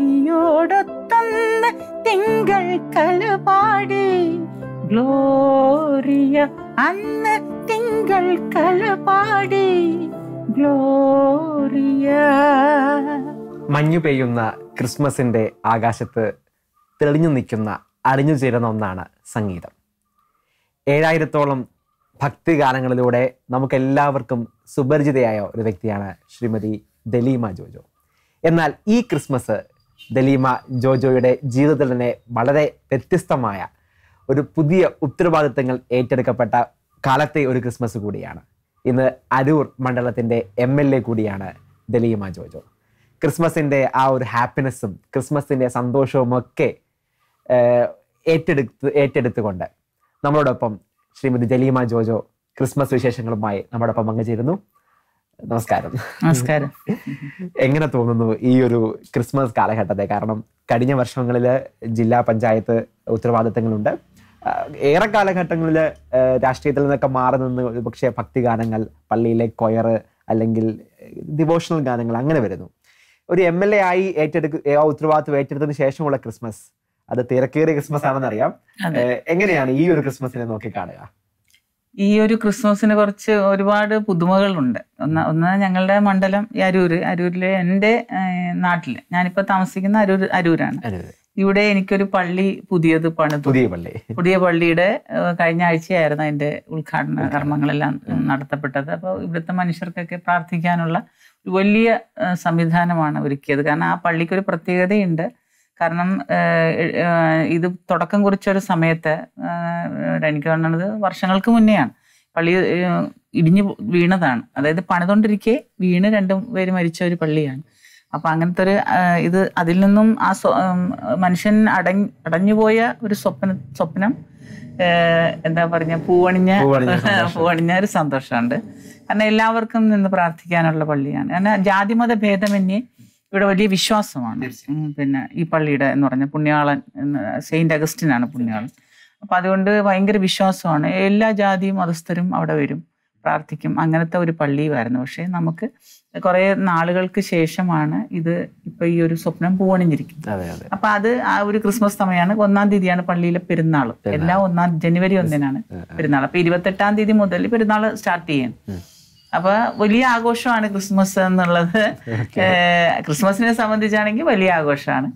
നൽകിയോടൊത്തന്ന് തിങ്കൾ കലുപാടി ഗ്ലോറിയ അന്ന് തിങ്കൾ കലുപാടി ഗ്ലോറിയ മഞ്ഞു പെയ്യുന്ന ക്രിസ്മസിന്റെ ആകാശത്ത് തെളിഞ്ഞു നിൽക്കുന്ന അറിഞ്ഞു ചേരുന്ന ഒന്നാണ് സംഗീതം ഏഴായിരത്തോളം ഭക്തിഗാനങ്ങളിലൂടെ നമുക്കെല്ലാവർക്കും സുപരിചിതയായ ഒരു വ്യക്തിയാണ് ശ്രീമതി ദലീമ ജോജോ എന്നാൽ ഈ ക്രിസ്മസ് ദലീമ ജോജോയുടെ ജീവിതത്തിൽ തന്നെ വളരെ വ്യത്യസ്തമായ ഒരു പുതിയ ഉത്തരവാദിത്തങ്ങൾ ഏറ്റെടുക്കപ്പെട്ട കാലത്തെ ഒരു ക്രിസ്മസ് കൂടിയാണ് ഇന്ന് അരൂർ മണ്ഡലത്തിൻ്റെ എം എൽ എ കൂടിയാണ് ദലീമ ജോജോ ക്രിസ്മസിൻ്റെ ആ ഒരു ഹാപ്പിനെസ്സും ക്രിസ്മസിൻ്റെ സന്തോഷവും ഒക്കെ ഏറ്റെടുത്ത് ഏറ്റെടുത്തുകൊണ്ട് നമ്മളോടൊപ്പം ശ്രീമതി ജലീമ ജോജോ ക്രിസ്മസ് വിശേഷങ്ങളുമായി നമ്മോടൊപ്പം പങ്കുചേരുന്നു നമസ്കാരം നമസ്കാരം എങ്ങനെ തോന്നുന്നു ഈ ഒരു ക്രിസ്മസ് കാലഘട്ടത്തെ കാരണം കഴിഞ്ഞ വർഷങ്ങളിൽ ജില്ലാ പഞ്ചായത്ത് ഉത്തരവാദിത്തങ്ങളുണ്ട് ഏറെ കാലഘട്ടങ്ങളിൽ രാഷ്ട്രീയത്തിൽ നിന്നൊക്കെ മാറി നിന്ന് പക്ഷേ ഭക്തിഗാനങ്ങൾ പള്ളിയിലെ കൊയർ അല്ലെങ്കിൽ ഡിവോഷണൽ ഗാനങ്ങൾ അങ്ങനെ വരുന്നു ഒരു എം എൽ എ ആയി ഏറ്റെടുക്ക ആ ഉത്തരവാദിത്വം ഏറ്റെടുത്തതിന് ശേഷമുള്ള ക്രിസ്മസ് അത് തിരക്കേറിയ ക്രിസ്മസ് ആണെന്നറിയാം എങ്ങനെയാണ് ഈ ഒരു ക്രിസ്മസിനെ നോക്കി കാണുക ഈ ഒരു ക്രിസ്മസിന് കുറച്ച് ഒരുപാട് പുതുമകളുണ്ട് ഒന്ന് ഒന്ന് ഞങ്ങളുടെ മണ്ഡലം ഈ അരൂർ അരൂരിലെ എൻ്റെ നാട്ടിൽ ഞാനിപ്പോൾ താമസിക്കുന്ന അരൂർ അരൂരാണ് ഇവിടെ എനിക്കൊരു പള്ളി പുതിയത് പണിതു പുതിയ പള്ളി പുതിയ പള്ളിയുടെ കഴിഞ്ഞ ആഴ്ചയായിരുന്നു അതിൻ്റെ ഉദ്ഘാടന കർമ്മങ്ങളെല്ലാം നടത്തപ്പെട്ടത് അപ്പോൾ ഇവിടുത്തെ മനുഷ്യർക്കൊക്കെ പ്രാർത്ഥിക്കാനുള്ള വലിയ സംവിധാനമാണ് ഒരുക്കിയത് കാരണം ആ പള്ളിക്ക് ഒരു പ്രത്യേകതയുണ്ട് കാരണം ഇത് തുടക്കം കുറിച്ചൊരു സമയത്ത് എനിക്ക് കാണുന്നത് വർഷങ്ങൾക്ക് മുന്നെയാണ് പള്ളി ഇടിഞ്ഞു വീണതാണ് അതായത് പണിതുകൊണ്ടിരിക്കെ വീണ് രണ്ടും പേര് മരിച്ച ഒരു പള്ളിയാണ് അപ്പൊ അങ്ങനത്തെ ഒരു ഇത് അതിൽ നിന്നും ആ മനുഷ്യൻ അടങ് അടഞ്ഞുപോയ ഒരു സ്വപ്ന സ്വപ്നം എന്താ പറഞ്ഞ പൂവണിഞ്ഞ പൂവണിഞ്ഞ ഒരു സന്തോഷമുണ്ട് കാരണം എല്ലാവർക്കും നിന്ന് പ്രാർത്ഥിക്കാനുള്ള പള്ളിയാണ് കാരണം ജാതിമത ഭേദമന്യേ ഇവിടെ വലിയ വിശ്വാസമാണ് പിന്നെ ഈ പള്ളിയുടെ എന്ന് പറഞ്ഞ പുണ്യാളൻ സെയിന്റ് അഗസ്റ്റിനാണ് പുണ്യാളൻ അപ്പം അതുകൊണ്ട് ഭയങ്കര വിശ്വാസമാണ് എല്ലാ ജാതിയും മതസ്ഥരും അവിടെ വരും പ്രാർത്ഥിക്കും അങ്ങനത്തെ ഒരു പള്ളിയുമായിരുന്നു പക്ഷേ നമുക്ക് കുറേ നാളുകൾക്ക് ശേഷമാണ് ഇത് ഇപ്പൊ ഈ ഒരു സ്വപ്നം പൂവണിഞ്ഞിരിക്കുന്നത് അപ്പൊ അത് ആ ഒരു ക്രിസ്മസ് സമയമാണ് ഒന്നാം തീയതിയാണ് പള്ളിയിലെ പെരുന്നാൾ എല്ലാ ഒന്നാം ജനുവരി ഒന്നിനാണ് പെരുന്നാൾ അപ്പൊ ഇരുപത്തെട്ടാം തീയതി മുതൽ പെരുന്നാൾ സ്റ്റാർട്ട് ചെയ്യാൻ അപ്പൊ വലിയ ആഘോഷമാണ് ക്രിസ്മസ് എന്നുള്ളത് ക്രിസ്മസിനെ സംബന്ധിച്ചാണെങ്കിൽ വലിയ ആഘോഷമാണ്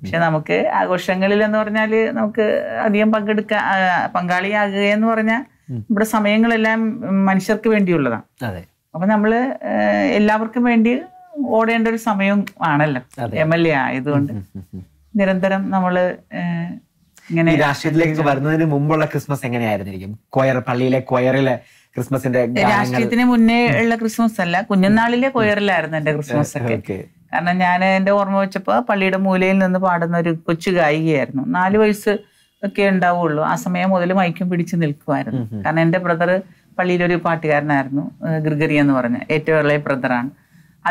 പക്ഷെ നമുക്ക് ആഘോഷങ്ങളിൽ എന്ന് പറഞ്ഞാൽ നമുക്ക് അധികം പങ്കെടുക്ക എന്ന് പറഞ്ഞാൽ നമ്മുടെ സമയങ്ങളെല്ലാം മനുഷ്യർക്ക് വേണ്ടിയുള്ളതാണ് അപ്പൊ നമ്മള് എല്ലാവർക്കും വേണ്ടി ഓടേണ്ട ഒരു സമയം ആണല്ലോ എം എൽ എ ആയതുകൊണ്ട് നിരന്തരം നമ്മള് ഇങ്ങനെ രാഷ്ട്രീയത്തിലേക്ക് വരുന്നതിന് മുമ്പുള്ള ക്രിസ്മസ് എങ്ങനെയായിരുന്നിരിക്കും കൊയർ പള്ളിയിലെ കൊയറിലെ ക്രിസ്മസിന്റെ രാഷ്ട്രീയത്തിന് മുന്നേ ഉള്ള ക്രിസ്മസ് അല്ല കുഞ്ഞുനാളിലെ കൊയറിലായിരുന്നു എന്റെ ക്രിസ്മസ് ഒക്കെ കാരണം ഞാൻ എന്റെ ഓർമ്മ വെച്ചപ്പോൾ പള്ളിയുടെ മൂലയിൽ നിന്ന് പാടുന്ന ഒരു കൊച്ചു ഗായികയായിരുന്നു നാല് വയസ്സ് ഒക്കെ ഉണ്ടാവുള്ളൂ ആ സമയം മുതൽ മയക്കും പിടിച്ച് നിൽക്കുമായിരുന്നു കാരണം എൻ്റെ ബ്രദർ പള്ളിയിലൊരു പാട്ടുകാരനായിരുന്നു ഗ്രിഗറി എന്ന് പറഞ്ഞ ഏറ്റവും ഇളയ ബ്രദറാണ്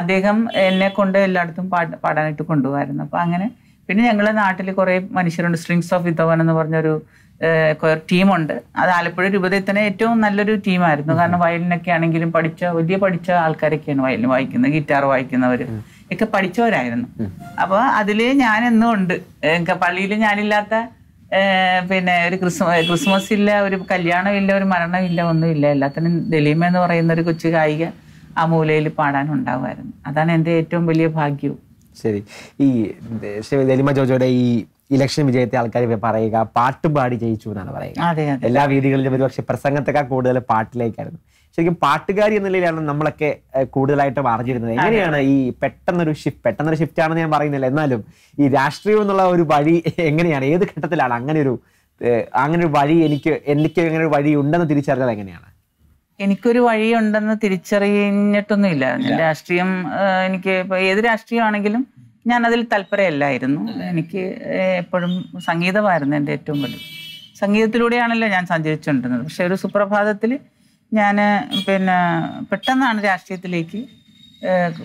അദ്ദേഹം എന്നെ കൊണ്ട് എല്ലായിടത്തും പാട്ട് പാടാനായിട്ട് കൊണ്ടുപോകായിരുന്നു അപ്പോൾ അങ്ങനെ പിന്നെ ഞങ്ങളുടെ നാട്ടിൽ കുറേ മനുഷ്യരുണ്ട് സ്ട്രിങ്സ് ഓഫ് വിധവൻ എന്ന് പറഞ്ഞൊരു കൊയർ ടീമുണ്ട് അത് ആലപ്പുഴ രൂപതയിൽ തന്നെ ഏറ്റവും നല്ലൊരു ടീമായിരുന്നു കാരണം വയലിനൊക്കെ ആണെങ്കിലും പഠിച്ച വലിയ പഠിച്ച ആൾക്കാരൊക്കെയാണ് വയലിൻ വായിക്കുന്നത് ഗിറ്റാർ വായിക്കുന്നവർ ഒക്കെ പഠിച്ചവരായിരുന്നു അപ്പോൾ അതിൽ ഞാൻ എന്നും ഉണ്ട് പള്ളിയിൽ ഞാനില്ലാത്ത പിന്നെ ഒരു ക്രിസ്മസ് ക്രിസ്മസ് ഇല്ല ഒരു കല്യാണമില്ല ഒരു മരണമില്ല ഒന്നുമില്ല എല്ലാത്തിനും ദലീമ എന്ന് പറയുന്ന ഒരു കൊച്ചു കായിക ആ മൂലയിൽ പാടാനുണ്ടാവുമായിരുന്നു അതാണ് എൻ്റെ ഏറ്റവും വലിയ ഭാഗ്യവും ശരി ഈ ദലിമ ജോജോയുടെ ഈ ഇലക്ഷൻ വിജയത്തെ ആൾക്കാർ പറയുക പാട്ട് പാടി ജയിച്ചു എന്നാണ് പറയുക എല്ലാ വേദികളിലും ഒരുപക്ഷെ പ്രസംഗത്തേക്കാൾ കൂടുതൽ പാട്ടിലേക്കായിരുന്നു ശരിക്കും പാട്ടുകാരി എന്ന നിലയിലാണ് നമ്മളൊക്കെ കൂടുതലായിട്ട് അറിഞ്ഞിരുന്നത് എങ്ങനെയാണ് ഈ പെട്ടെന്നൊരു ഷിഫ്റ്റ് പെട്ടെന്നൊരു ഷിഫ്റ്റ് ആണെന്ന് ഞാൻ പറയുന്നില്ല എന്നാലും ഈ രാഷ്ട്രീയം എന്നുള്ള ഒരു വഴി എങ്ങനെയാണ് ഏത് ഘട്ടത്തിലാണ് അങ്ങനെ ഒരു അങ്ങനെ ഒരു വഴി എനിക്ക് എനിക്ക് അങ്ങനെ ഒരു വഴി ഉണ്ടെന്ന് തിരിച്ചറിഞ്ഞത് എങ്ങനെയാണ് എനിക്കൊരു വഴിയുണ്ടെന്ന് തിരിച്ചറിഞ്ഞിട്ടൊന്നുമില്ല രാഷ്ട്രീയം എനിക്ക് ഇപ്പൊ ഏത് രാഷ്ട്രീയമാണെങ്കിലും ഞാൻ അതിൽ താല്പര്യമല്ലായിരുന്നു എനിക്ക് എപ്പോഴും സംഗീതമായിരുന്നു എൻ്റെ ഏറ്റവും വലുത് സംഗീതത്തിലൂടെയാണല്ലോ ഞാൻ സഞ്ചരിച്ചുകൊണ്ടിരുന്നത് പക്ഷേ ഒരു സുപ്രഭാതത്തിൽ ഞാൻ പിന്നെ പെട്ടെന്നാണ് രാഷ്ട്രീയത്തിലേക്ക്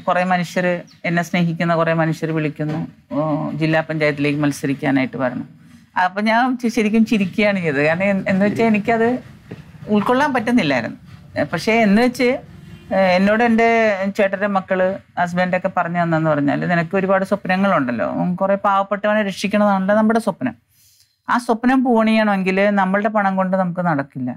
കുറേ മനുഷ്യർ എന്നെ സ്നേഹിക്കുന്ന കുറേ മനുഷ്യർ വിളിക്കുന്നു ജില്ലാ പഞ്ചായത്തിലേക്ക് മത്സരിക്കാനായിട്ട് വരണം അപ്പം ഞാൻ ശരിക്കും ചിരിക്കുകയാണ് ചെയ്തത് കാരണം എന്ന് വെച്ചാൽ എനിക്കത് ഉൾക്കൊള്ളാൻ പറ്റുന്നില്ലായിരുന്നു പക്ഷേ എന്ന് വെച്ച് എന്നോട് എൻ്റെ ചേട്ടൻ്റെ മക്കള് ഹസ്ബൻഡൊക്കെ പറഞ്ഞു തന്നെന്ന് പറഞ്ഞാൽ നിനക്ക് ഒരുപാട് സ്വപ്നങ്ങളുണ്ടല്ലോ കുറേ പാവപ്പെട്ടവനെ രക്ഷിക്കണതാണല്ലോ നമ്മുടെ സ്വപ്നം ആ സ്വപ്നം പൂണിയണമെങ്കിൽ നമ്മളുടെ പണം കൊണ്ട് നമുക്ക് നടക്കില്ല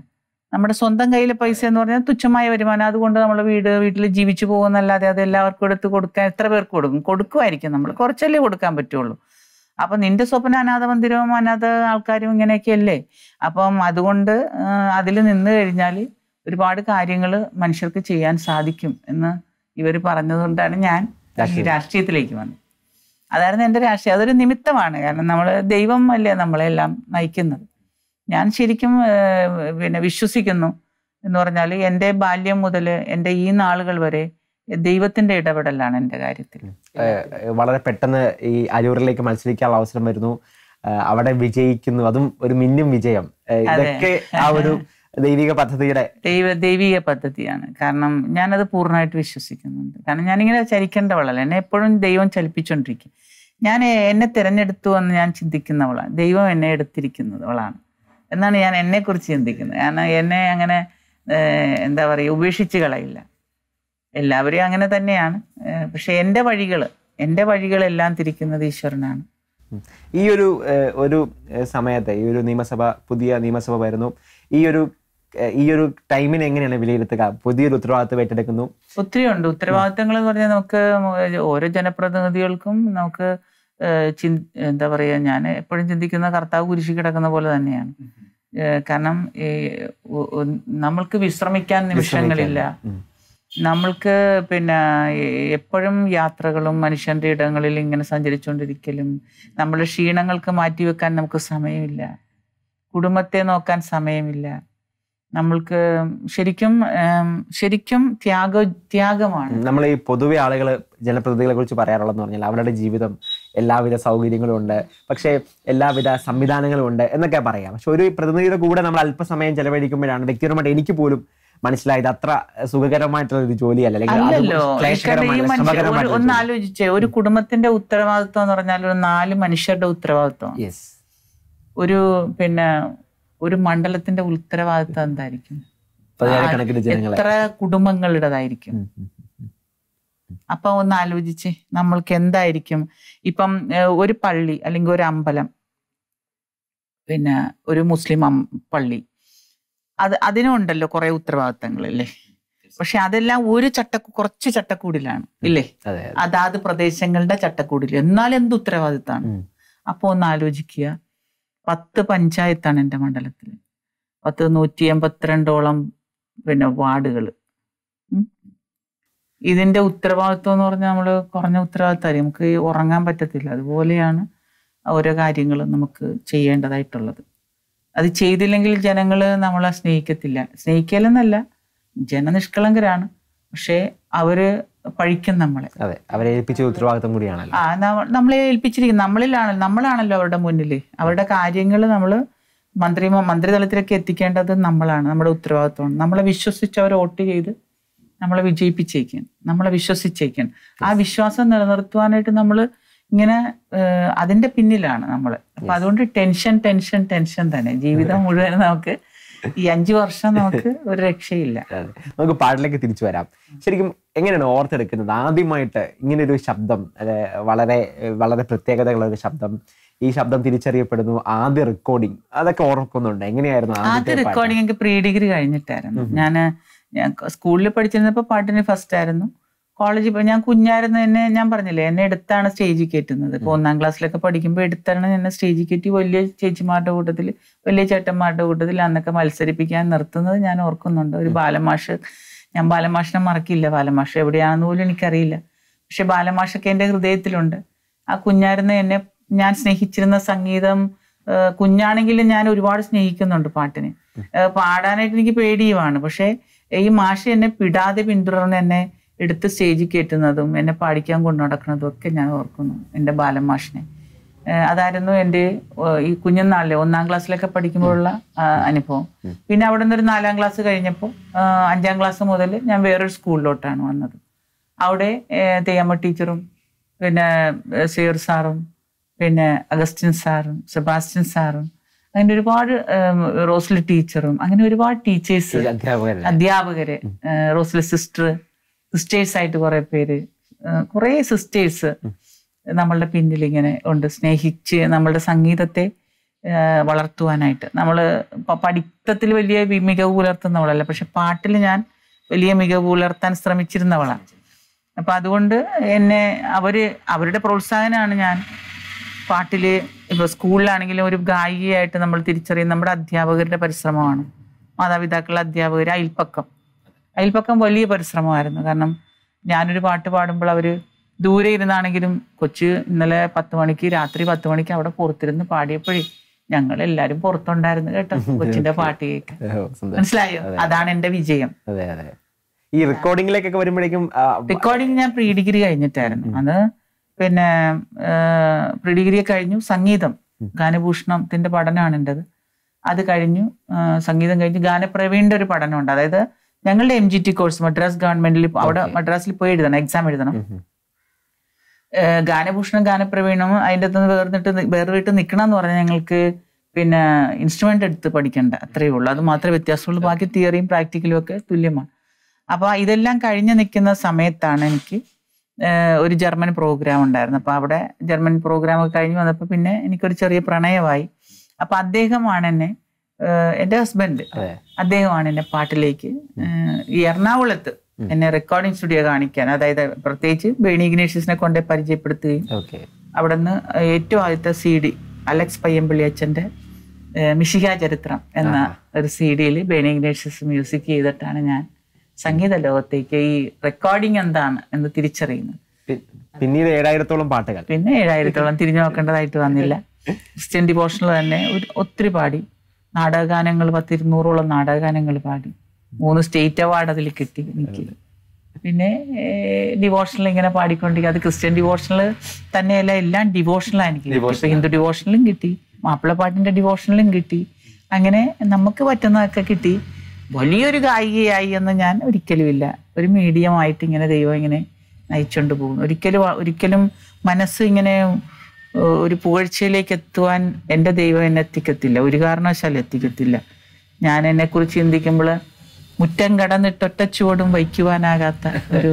നമ്മുടെ സ്വന്തം കയ്യിലെ പൈസ എന്ന് പറഞ്ഞാൽ തുച്ഛമായ വരുമാനം അതുകൊണ്ട് നമ്മൾ വീട് വീട്ടിൽ ജീവിച്ചു പോകുന്നല്ലാതെ അത് എല്ലാവർക്കും എടുത്ത് കൊടുക്കാൻ എത്ര പേർക്ക് കൊടുക്കും കൊടുക്കുമായിരിക്കും നമ്മൾ കുറച്ചല്ലേ കൊടുക്കാൻ പറ്റുള്ളൂ അപ്പൊ നിന്റെ സ്വപ്നം അനാഥ മന്ദിരവും അനാഥ ആൾക്കാരും ഇങ്ങനെയൊക്കെയല്ലേ അപ്പം അതുകൊണ്ട് അതിൽ നിന്ന് കഴിഞ്ഞാൽ ഒരുപാട് കാര്യങ്ങൾ മനുഷ്യർക്ക് ചെയ്യാൻ സാധിക്കും എന്ന് ഇവർ പറഞ്ഞതുകൊണ്ടാണ് ഞാൻ രാഷ്ട്രീയത്തിലേക്ക് വന്നത് അതായിരുന്നു എൻ്റെ രാഷ്ട്രീയം അതൊരു നിമിത്തമാണ് കാരണം നമ്മൾ ദൈവം അല്ലേ നമ്മളെല്ലാം നയിക്കുന്നത് ഞാൻ ശരിക്കും പിന്നെ വിശ്വസിക്കുന്നു എന്ന് പറഞ്ഞാൽ എൻ്റെ ബാല്യം മുതൽ എൻ്റെ ഈ നാളുകൾ വരെ ദൈവത്തിന്റെ ഇടപെടലാണ് എൻ്റെ കാര്യത്തിൽ വളരെ പെട്ടെന്ന് ഈ അരൂറിലേക്ക് മത്സരിക്കാനുള്ള അവസരം വരുന്നു അവിടെ വിജയിക്കുന്നു അതും ഒരു മിന്നും വിജയം ഇതൊക്കെ ആ ഒരു ദൈവിക പദ്ധതിയുടെ ദൈവ ദൈവിക പദ്ധതിയാണ് കാരണം ഞാനത് പൂർണ്ണമായിട്ട് വിശ്വസിക്കുന്നുണ്ട് കാരണം ഞാനിങ്ങനെ ചലിക്കേണ്ടവളല്ല എന്നെ എപ്പോഴും ദൈവം ചലിപ്പിച്ചുകൊണ്ടിരിക്കും ഞാൻ എന്നെ തിരഞ്ഞെടുത്തു എന്ന് ഞാൻ ചിന്തിക്കുന്നവളാണ് ദൈവം എന്നെ എടുത്തിരിക്കുന്നവളാണ് എന്നാണ് ഞാൻ എന്നെക്കുറിച്ച് ചിന്തിക്കുന്നത് കാരണം എന്നെ അങ്ങനെ എന്താ പറയുക ഉപേക്ഷിച്ച് കളയില്ല എല്ലാവരെയും അങ്ങനെ തന്നെയാണ് പക്ഷെ എൻ്റെ വഴികൾ എൻ്റെ വഴികളെല്ലാം തിരിക്കുന്നത് ഈശ്വരനാണ് ഈ ഒരു ഒരു സമയത്തെ ഈ ഒരു നിയമസഭ പുതിയ നിയമസഭ വരുന്നു ഈ ഒരു ഈ ഒരു ടൈമിനെ എങ്ങനെയാണ് വിലയിരുത്തുക പുതിയൊരു ഉത്തരവാദിത്വം ഏറ്റെടുക്കുന്നു ഒത്തിരി ഉണ്ട് ഉത്തരവാദിത്തങ്ങൾ എന്ന് പറഞ്ഞാൽ നമുക്ക് ഓരോ ജനപ്രതിനിധികൾക്കും നമുക്ക് എന്താ പറയുക ഞാൻ എപ്പോഴും ചിന്തിക്കുന്ന കർത്താവ് കുരിശി കിടക്കുന്ന പോലെ തന്നെയാണ് കാരണം നമ്മൾക്ക് വിശ്രമിക്കാൻ നിമിഷങ്ങളില്ല നമ്മൾക്ക് പിന്നെ എപ്പോഴും യാത്രകളും മനുഷ്യന്റെ ഇടങ്ങളിൽ ഇങ്ങനെ സഞ്ചരിച്ചുകൊണ്ടിരിക്കലും നമ്മുടെ ക്ഷീണങ്ങൾക്ക് മാറ്റിവെക്കാൻ നമുക്ക് സമയമില്ല കുടുംബത്തെ നോക്കാൻ സമയമില്ല നമ്മൾക്ക് ശരിക്കും ശരിക്കും ത്യാഗ ത്യാഗമാണ് നമ്മൾ ഈ പൊതുവെ ആളുകൾ ജനപ്രതിനിധികളെ കുറിച്ച് പറയാറുള്ളതെന്ന് പറഞ്ഞാൽ അവരുടെ ജീവിതം എല്ലാവിധ സൗകര്യങ്ങളും ഉണ്ട് പക്ഷേ എല്ലാവിധ സംവിധാനങ്ങളും ഉണ്ട് എന്നൊക്കെ പറയാം പക്ഷെ ഒരു പ്രതിനിധിയുടെ കൂടെ നമ്മൾ അല്പസമയം ചെലവഴിക്കുമ്പോഴാണ് വ്യക്തിപരമായിട്ട് എനിക്ക് പോലും മനസ്സിലായത് അത്ര സുഖകരമായിട്ടുള്ള ഒരു ജോലിയല്ല അല്ലെങ്കിൽ ഒന്ന് ആലോചിച്ചേ ഒരു കുടുംബത്തിന്റെ ഉത്തരവാദിത്വം എന്ന് പറഞ്ഞാൽ ഒരു നാല് മനുഷ്യരുടെ ഉത്തരവാദിത്വം ഒരു പിന്നെ ഒരു മണ്ഡലത്തിന്റെ ഉത്തരവാദിത്വം എന്തായിരിക്കും എത്ര കുടുംബങ്ങളുടേതായിരിക്കും അപ്പൊ ഒന്ന് ആലോചിച്ച് നമ്മൾക്ക് എന്തായിരിക്കും ഇപ്പം ഒരു പള്ളി അല്ലെങ്കിൽ ഒരു അമ്പലം പിന്നെ ഒരു മുസ്ലിം പള്ളി അത് അതിനും ഉണ്ടല്ലോ കുറെ ഉത്തരവാദിത്തങ്ങൾ അല്ലേ പക്ഷെ അതെല്ലാം ഒരു ചട്ട കുറച്ച് ചട്ടക്കൂടിലാണ് ഇല്ലേ അതാത് പ്രദേശങ്ങളുടെ ചട്ടക്കൂടിൽ എന്നാൽ എന്ത് ഉത്തരവാദിത്തമാണ് അപ്പൊ ഒന്ന് ആലോചിക്കുക പത്ത് പഞ്ചായത്താണ് എൻ്റെ മണ്ഡലത്തിൽ പത്ത് നൂറ്റി എൺപത്തിരണ്ടോളം പിന്നെ വാർഡുകൾ ഇതിൻ്റെ ഉത്തരവാദിത്വം എന്ന് പറഞ്ഞാൽ നമ്മൾ കുറഞ്ഞ ഉത്തരവാദിത്തമായി നമുക്ക് ഉറങ്ങാൻ പറ്റത്തില്ല അതുപോലെയാണ് ഓരോ കാര്യങ്ങളും നമുക്ക് ചെയ്യേണ്ടതായിട്ടുള്ളത് അത് ചെയ്തില്ലെങ്കിൽ ജനങ്ങൾ നമ്മളെ സ്നേഹിക്കത്തില്ല സ്നേഹിക്കലെന്നല്ല ജനനിഷ്കളങ്കരാണ് പക്ഷേ അവർ പഴിക്കും നമ്മളെ അതെ അവരെ ഏൽപ്പിച്ച ഉത്തരവാദിത്വം കൂടിയാണല്ലോ ആ നമ്മളെ ഏൽപ്പിച്ചിരിക്കും നമ്മളിലാണ് നമ്മളാണല്ലോ അവരുടെ മുന്നിൽ അവരുടെ കാര്യങ്ങൾ നമ്മൾ മന്ത്രി മന്ത്രിതലത്തിലേക്ക് എത്തിക്കേണ്ടത് നമ്മളാണ് നമ്മുടെ ഉത്തരവാദിത്വമാണ് നമ്മളെ വിശ്വസിച്ച് അവർ വോട്ട് ചെയ്ത് നമ്മളെ വിജയിപ്പിച്ചേക്കാൻ നമ്മളെ വിശ്വസിച്ചേക്കും ആ വിശ്വാസം നിലനിർത്തുവാനായിട്ട് നമ്മൾ ഇങ്ങനെ അതിന്റെ പിന്നിലാണ് നമ്മൾ അപ്പൊ അതുകൊണ്ട് ടെൻഷൻ ടെൻഷൻ ടെൻഷൻ തന്നെ ജീവിതം മുഴുവൻ നമുക്ക് ഈ അഞ്ചു വർഷം നമുക്ക് ഒരു രക്ഷയില്ല നമുക്ക് പാട്ടിലേക്ക് തിരിച്ചു വരാം ശരിക്കും എങ്ങനെയാണ് ഓർത്തെടുക്കുന്നത് ആദ്യമായിട്ട് ഇങ്ങനെ ഒരു ശബ്ദം വളരെ വളരെ പ്രത്യേകതകളുള്ള ഒരു ശബ്ദം ഈ ശബ്ദം തിരിച്ചറിയപ്പെടുന്നു ആദ്യ റെക്കോർഡിങ് അതൊക്കെ ഓർക്കുന്നുണ്ട് എങ്ങനെയായിരുന്നു ആദ്യ റെക്കോർഡിംഗ് എനിക്ക് പ്രീ ഡിഗ്രി കഴിഞ്ഞിട്ടായിരുന്നു ഞാൻ സ്കൂളിൽ പഠിച്ചിരുന്നപ്പോൾ പാട്ടിന് ഫസ്റ്റ് ആയിരുന്നു കോളേജിൽ പോയി ഞാൻ കുഞ്ഞായിരുന്നു എന്നെ ഞാൻ പറഞ്ഞില്ലേ എന്നെ എടുത്താണ് സ്റ്റേജിൽ കയറ്റുന്നത് ഇപ്പൊ ഒന്നാം ക്ലാസ്സിലൊക്കെ പഠിക്കുമ്പോൾ എടുത്താണ് എന്നെ സ്റ്റേജിൽ കയറ്റി വലിയ ചേച്ചിമാരുടെ കൂട്ടത്തിൽ വലിയ ചേട്ടന്മാരുടെ കൂട്ടത്തിൽ അന്നൊക്കെ മത്സരിപ്പിക്കാൻ നിർത്തുന്നത് ഞാൻ ഓർക്കുന്നുണ്ട് ഒരു ബാലമാഷ് ഞാൻ ബാലമാഷിനെ മറക്കില്ല ബാലമാഷ് എവിടെയാണെന്ന് പോലും എനിക്കറിയില്ല പക്ഷെ ബാലമാഷൊക്കെ എൻ്റെ ഹൃദയത്തിലുണ്ട് ആ കുഞ്ഞായിരുന്നു എന്നെ ഞാൻ സ്നേഹിച്ചിരുന്ന സംഗീതം കുഞ്ഞാണെങ്കിലും ഞാൻ ഒരുപാട് സ്നേഹിക്കുന്നുണ്ട് പാട്ടിനെ പാടാനായിട്ട് എനിക്ക് പേടിയുമാണ് പക്ഷേ ഈ മാഷ് എന്നെ പിടാതെ പിന്തുടർന്ന് എന്നെ എടുത്ത് സ്റ്റേജിൽ കയറ്റുന്നതും എന്നെ പാടിക്കാൻ കൊണ്ടു നടക്കുന്നതും ഒക്കെ ഞാൻ ഓർക്കുന്നു എൻ്റെ ബാലമാഷിനെ അതായിരുന്നു എൻ്റെ ഈ കുഞ്ഞുനാളിലെ ഒന്നാം ക്ലാസ്സിലൊക്കെ പഠിക്കുമ്പോഴുള്ള അനുഭവം പിന്നെ അവിടെ നിന്നൊരു നാലാം ക്ലാസ് കഴിഞ്ഞപ്പോൾ അഞ്ചാം ക്ലാസ് മുതൽ ഞാൻ വേറൊരു സ്കൂളിലോട്ടാണ് വന്നത് അവിടെ തെയ്യമ്മ ടീച്ചറും പിന്നെ സേർ സാറും പിന്നെ അഗസ്റ്റിൻ സാറും സെബാസ്റ്റ്യൻ സാറും അങ്ങനെ ഒരുപാട് റോസ്ലി ടീച്ചറും അങ്ങനെ ഒരുപാട് ടീച്ചേഴ്സ് അധ്യാപകര് റോസ്ലി സിസ്റ്റർ സിസ്റ്റേഴ്സ് ആയിട്ട് കുറെ പേര് കുറെ സിസ്റ്റേഴ്സ് നമ്മളുടെ പിന്നിൽ ഇങ്ങനെ ഉണ്ട് സ്നേഹിച്ച് നമ്മളുടെ സംഗീതത്തെ വളർത്തുവാനായിട്ട് നമ്മൾ പഠിത്തത്തിൽ വലിയ മികവ് പുലർത്തുന്നവളല്ല പക്ഷെ പാട്ടിൽ ഞാൻ വലിയ മികവ് പുലർത്താൻ ശ്രമിച്ചിരുന്നവളാണ് അപ്പൊ അതുകൊണ്ട് എന്നെ അവര് അവരുടെ പ്രോത്സാഹനമാണ് ഞാൻ പാട്ടിൽ ഇപ്പൊ സ്കൂളിലാണെങ്കിലും ഒരു ഗായികയായിട്ട് നമ്മൾ തിരിച്ചറിയുന്ന നമ്മുടെ അധ്യാപകരുടെ പരിശ്രമമാണ് മാതാപിതാക്കളുടെ അധ്യാപകർ അയൽപ്പക്കം അയൽപ്പക്കം വലിയ പരിശ്രമമായിരുന്നു കാരണം ഞാനൊരു പാട്ട് പാടുമ്പോൾ അവർ ദൂരെ ഇരുന്നാണെങ്കിലും കൊച്ച് ഇന്നലെ പത്ത് മണിക്ക് രാത്രി പത്ത് മണിക്ക് അവിടെ പുറത്തിരുന്ന് പാടിയപ്പോഴേ ഞങ്ങൾ എല്ലാരും പുറത്തുണ്ടായിരുന്നു കേട്ടോ കൊച്ചിന്റെ പാട്ട് കേൾക്കാൻ മനസ്സിലായോ അതാണ് എന്റെ വിജയം ഈ റെക്കോർഡിംഗിലേക്കൊക്കെ വരുമ്പോഴേക്കും റെക്കോർഡിംഗ് ഞാൻ പ്രീ ഡിഗ്രി കഴിഞ്ഞിട്ടായിരുന്നു അത് പിന്നെ പ്രീ ഡിഗ്രി കഴിഞ്ഞു സംഗീതം ഗാനഭൂഷണത്തിന്റെ പഠനമാണ് എൻ്റെത് അത് കഴിഞ്ഞു സംഗീതം കഴിഞ്ഞു ഗാനപ്രവീണിന്റെ ഒരു പഠനമുണ്ട് അതായത് ഞങ്ങളുടെ M G T course Madras ഗവൺമെന്റിൽ അവിടെ മദ്രാസിൽ പോയി എഴുതണം എക്സാം എഴുതണം ഗാനഭൂഷണം ഗാനപ്രവീണം അതിൻ്റെ അകത്തുനിന്ന് വേർന്നിട്ട് വേർവിട്ട് നിൽക്കണം എന്ന് പറഞ്ഞാൽ ഞങ്ങൾക്ക് പിന്നെ ഇൻസ്ട്രുമെന്റ് എടുത്ത് പഠിക്കേണ്ട അത്രയേ ഉള്ളൂ അത് മാത്രമേ വ്യത്യാസമുള്ളൂ ബാക്കി തിയറിയും പ്രാക്ടിക്കലും ഒക്കെ തുല്യമാണ് അപ്പോൾ ഇതെല്ലാം കഴിഞ്ഞ് നിൽക്കുന്ന സമയത്താണ് എനിക്ക് ഒരു ജർമ്മൻ പ്രോഗ്രാം ഉണ്ടായിരുന്നു അപ്പോൾ അവിടെ ജർമ്മൻ പ്രോഗ്രാം ഒക്കെ കഴിഞ്ഞ് വന്നപ്പോൾ പിന്നെ എനിക്കൊരു ചെറിയ പ്രണയമായി അപ്പോൾ അദ്ദേഹമാണ് എന്നെ എൻ്റെ ഹസ്ബൻഡ് അദ്ദേഹമാണ് എന്നെ പാട്ടിലേക്ക് ഈ എറണാകുളത്ത് എന്നെ റെക്കോർഡിംഗ് സ്റ്റുഡിയോ കാണിക്കാൻ അതായത് പ്രത്യേകിച്ച് ബേണി ഇഗ്നേഷ്യസിനെ കൊണ്ട് പരിചയപ്പെടുത്തുകയും അവിടുന്ന് ഏറ്റവും ആദ്യത്തെ സി ഡി അലക്സ് പയ്യമ്പള്ളി അച്ഛൻ്റെ മിഷിക ചരിത്രം എന്ന ഒരു സി ഡിയിൽ ബേണി ഇഗ്നേഷ്യസ് മ്യൂസിക് ചെയ്തിട്ടാണ് ഞാൻ സംഗീത ലോകത്തേക്ക് ഈ റെക്കോർഡിംഗ് എന്താണ് എന്ന് തിരിച്ചറിയുന്നത് പിന്നീട് ഏഴായിരത്തോളം പാട്ടുകൾ പിന്നെ ഏഴായിരത്തോളം തിരിഞ്ഞു നോക്കേണ്ടതായിട്ട് വന്നില്ല ക്രിസ്ത്യൻ ഡിവോഷണൽ തന്നെ ഒത്തിരി പാടി നാടകഗാനങ്ങൾ പത്തിരുന്നൂറോളം നാടകഗാനങ്ങൾ പാടി മൂന്ന് സ്റ്റേറ്റ് അവാർഡ് അതിൽ കിട്ടി എനിക്ക് പിന്നെ ഡിവോഷണൽ ഇങ്ങനെ പാടിക്കൊണ്ടിരിക്കുക അത് ക്രിസ്ത്യൻ ഡിവോഷണൽ തന്നെയല്ല എല്ലാം ഡിവോഷണലാണ് എനിക്ക് ഹിന്ദു ഡിവോഷണലും കിട്ടി മാപ്പിളപ്പാട്ടിന്റെ ഡിവോഷണലും കിട്ടി അങ്ങനെ നമുക്ക് പറ്റുന്നതൊക്കെ കിട്ടി വലിയൊരു ഗായികയായി എന്ന് ഞാൻ ഒരിക്കലുമില്ല ഒരു മീഡിയമായിട്ട് ഇങ്ങനെ ദൈവം ഇങ്ങനെ നയിച്ചോണ്ട് പോകുന്നു ഒരിക്കലും ഒരിക്കലും മനസ്സ് ഇങ്ങനെ ഒരു പുകഴ്ചയിലേക്ക് എത്തുവാൻ എൻ്റെ ദൈവം എന്നെ എത്തിക്കത്തില്ല ഒരു കാരണവശാലും എത്തിക്കത്തില്ല ഞാൻ എന്നെ കുറിച്ച് ചിന്തിക്കുമ്പോൾ മുറ്റം കടന്നിട്ട് ഒറ്റച്ചുവടും വയ്ക്കുവാനാകാത്ത ഒരു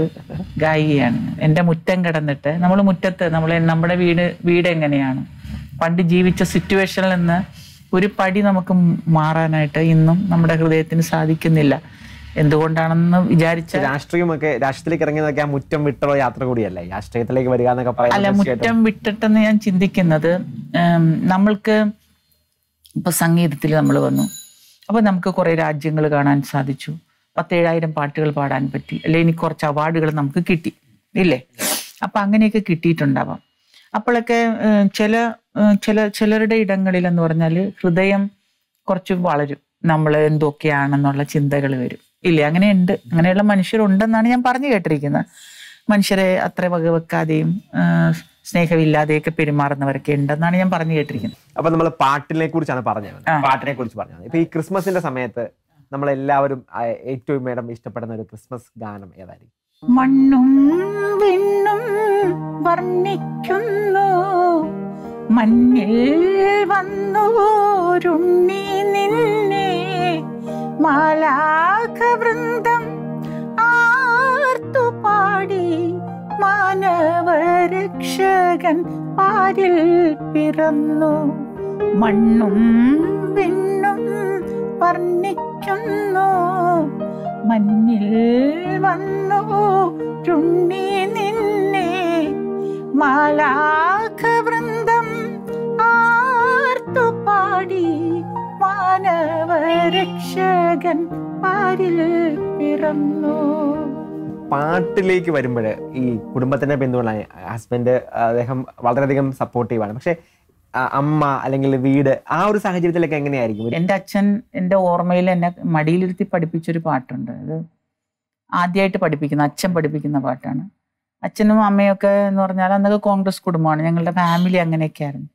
ഗായികയാണ് എൻ്റെ മുറ്റം കടന്നിട്ട് നമ്മൾ മുറ്റത്ത് നമ്മൾ നമ്മുടെ വീട് വീട് എങ്ങനെയാണ് പണ്ട് ജീവിച്ച സിറ്റുവേഷനിൽ നിന്ന് ഒരു പടി നമുക്ക് മാറാനായിട്ട് ഇന്നും നമ്മുടെ ഹൃദയത്തിന് സാധിക്കുന്നില്ല എന്തുകൊണ്ടാണെന്ന് വിചാരിച്ച രാഷ്ട്രീയമൊക്കെ രാഷ്ട്രീയത്തിലേക്ക് ഇറങ്ങിയതൊക്കെ ആ മുറ്റം വിട്ടുള്ള യാത്ര കൂടിയല്ലേ രാഷ്ട്രീയത്തിലേക്ക് വരിക എന്നൊക്കെ പറയാം അല്ല മുറ്റം വിട്ടിട്ടെന്ന് ഞാൻ ചിന്തിക്കുന്നത് നമ്മൾക്ക് ഇപ്പൊ സംഗീതത്തിൽ നമ്മൾ വന്നു അപ്പോൾ നമുക്ക് കുറേ രാജ്യങ്ങൾ കാണാൻ സാധിച്ചു പത്തേഴായിരം പാട്ടുകൾ പാടാൻ പറ്റി അല്ലെ ഇനി കുറച്ച് അവാർഡുകൾ നമുക്ക് കിട്ടി ഇല്ലേ അപ്പൊ അങ്ങനെയൊക്കെ കിട്ടിയിട്ടുണ്ടാവാം അപ്പോഴൊക്കെ ചില ചില ചിലരുടെ ഇടങ്ങളിൽ എന്ന് പറഞ്ഞാൽ ഹൃദയം കുറച്ച് വളരും നമ്മൾ എന്തൊക്കെയാണെന്നുള്ള ചിന്തകൾ വരും ഇല്ല അങ്ങനെയുണ്ട് അങ്ങനെയുള്ള മനുഷ്യരുണ്ടെന്നാണ് ഞാൻ പറഞ്ഞു കേട്ടിരിക്കുന്നത് മനുഷ്യരെ അത്ര വകവെക്കാതെയും സ്നേഹമില്ലാതെയൊക്കെ പെരുമാറുന്നവരൊക്കെ ഉണ്ടെന്നാണ് ഞാൻ പറഞ്ഞു കേട്ടിരിക്കുന്നത് അപ്പൊ നമ്മൾ പാട്ടിനെ കുറിച്ചാണ് പറഞ്ഞത് പാട്ടിനെ കുറിച്ച് പറഞ്ഞത് ഇപ്പൊ ഈ ക്രിസ്മസിന്റെ സമയത്ത് നമ്മൾ എല്ലാവരും ഏറ്റവും മേഡം ഇഷ്ടപ്പെടുന്ന ഒരു ക്രിസ്മസ് ഗാനം ഏതായിരിക്കും മണ്ണും വെണ്ണും വർണ്ണിക്കുന്നു മഞ്ഞിൽ വന്നോരുണ്ണി നിന്നെ മാലാഖവൃന്ദം ആർത്തുപാടി മാനവരക്ഷകൻ പാരിൽ പിറന്നു മണ്ണും വിണ്ണും വർണ്ണിക്കുന്നു മഞ്ഞിൽ വന്നു ചുണ്ണി നിന്നെ മാലാഖവൃന്ദം പാടി രക്ഷകൻ പാരിൽ പിറന്നു പാട്ടിലേക്ക് വരുമ്പോൾ ഈ കുടുംബത്തിൻ്റെ പിന്തുണ ഹസ്ബൻഡ് അദ്ദേഹം വളരെയധികം സപ്പോർട്ടീവാണ് പക്ഷേ അമ്മ അല്ലെങ്കിൽ വീട് ആ ഒരു സാഹചര്യത്തിലൊക്കെ എങ്ങനെയായിരിക്കും എൻ്റെ അച്ഛൻ എൻ്റെ ഓർമ്മയിൽ എന്നെ മടിയിലിരുത്തി പഠിപ്പിച്ചൊരു പാട്ടുണ്ട് അത് ആദ്യമായിട്ട് പഠിപ്പിക്കുന്ന അച്ഛൻ പഠിപ്പിക്കുന്ന പാട്ടാണ് അച്ഛനും അമ്മയൊക്കെ എന്ന് പറഞ്ഞാൽ അന്നൊക്കെ കോൺഗ്രസ് കുടുംബമാണ് ഞങ്ങളുടെ ഫാമിലി അങ്ങനെയൊക്കെ ആയിരുന്നു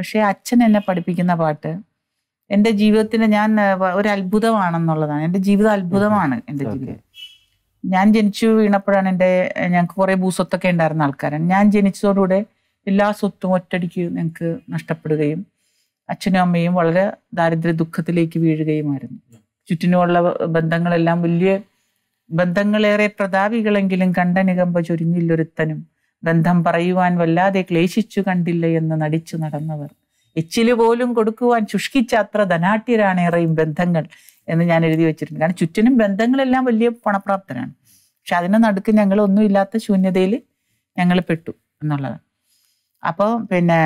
പക്ഷേ അച്ഛൻ എന്നെ പഠിപ്പിക്കുന്ന പാട്ട് എൻ്റെ ജീവിതത്തിന് ഞാൻ ഒരു അത്ഭുതമാണെന്നുള്ളതാണ് എൻ്റെ ജീവിതം അത്ഭുതമാണ് എൻ്റെ ജീവിതം ഞാൻ ജനിച്ചു വീണപ്പോഴാണ് എൻ്റെ ഞങ്ങൾക്ക് കുറേ ഭൂസ്വത്തൊക്കെ ഉണ്ടായിരുന്ന ആൾക്കാരാണ് ഞാൻ ജനിച്ചതോടുകൂടെ എല്ലാ സ്വത്തും ഒറ്റടിക്ക് ഞങ്ങൾക്ക് നഷ്ടപ്പെടുകയും അച്ഛനും അമ്മയും വളരെ ദാരിദ്ര്യ ദുഃഖത്തിലേക്ക് വീഴുകയുമായിരുന്നു ചുറ്റിനുമുള്ള ബന്ധങ്ങളെല്ലാം വലിയ ബന്ധങ്ങളേറെ പ്രതാപികളെങ്കിലും നികമ്പ ചൊരിഞ്ഞില്ലൊരുത്തനും ബന്ധം പറയുവാൻ വല്ലാതെ ക്ലേശിച്ചു കണ്ടില്ല എന്ന് നടിച്ചു നടന്നവർ എച്ചില് പോലും കൊടുക്കുവാൻ ശുഷ്കിച്ച അത്ര ധനാട്ടിയരാണ് ഏറെയും ബന്ധങ്ങൾ എന്ന് ഞാൻ എഴുതി വെച്ചിട്ടുണ്ട് കാരണം ചുറ്റിനും ബന്ധങ്ങളെല്ലാം വലിയ പണപ്രാപ്തരാണ് പക്ഷെ അതിനെ നടുക്ക് ഞങ്ങൾ ഒന്നുമില്ലാത്ത ശൂന്യതയിൽ ഞങ്ങൾ പെട്ടു എന്നുള്ളതാണ് അപ്പോൾ പിന്നെ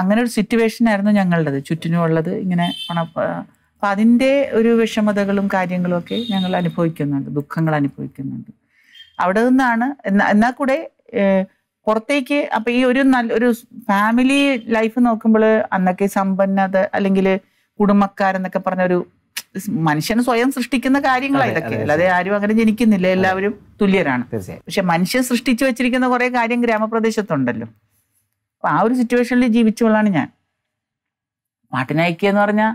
അങ്ങനെ ഒരു സിറ്റുവേഷൻ ആയിരുന്നു ഞങ്ങളുടേത് ഉള്ളത് ഇങ്ങനെ പണ അപ്പൊ അതിൻ്റെ ഒരു വിഷമതകളും കാര്യങ്ങളും ഒക്കെ ഞങ്ങൾ അനുഭവിക്കുന്നുണ്ട് ദുഃഖങ്ങൾ അനുഭവിക്കുന്നുണ്ട് അവിടെ നിന്നാണ് എന്നാൽ കൂടെ പുറത്തേക്ക് അപ്പൊ ഈ ഒരു നല്ല ഒരു ഫാമിലി ലൈഫ് നോക്കുമ്പോൾ അന്നൊക്കെ സമ്പന്നത അല്ലെങ്കിൽ കുടുംബക്കാരെന്നൊക്കെ പറഞ്ഞ ഒരു മനുഷ്യൻ സ്വയം സൃഷ്ടിക്കുന്ന കാര്യങ്ങളാണ് ഇതൊക്കെ അല്ലാതെ ആരും അങ്ങനെ ജനിക്കുന്നില്ല എല്ലാവരും തുല്യരാണ് പക്ഷെ മനുഷ്യൻ സൃഷ്ടിച്ചു വെച്ചിരിക്കുന്ന കുറെ കാര്യം ഗ്രാമപ്രദേശത്തുണ്ടല്ലോ അപ്പൊ ആ ഒരു സിറ്റുവേഷനിൽ ജീവിച്ചവളാണ് ഞാൻ പാട്ടിനയക്കുക എന്ന് പറഞ്ഞാൽ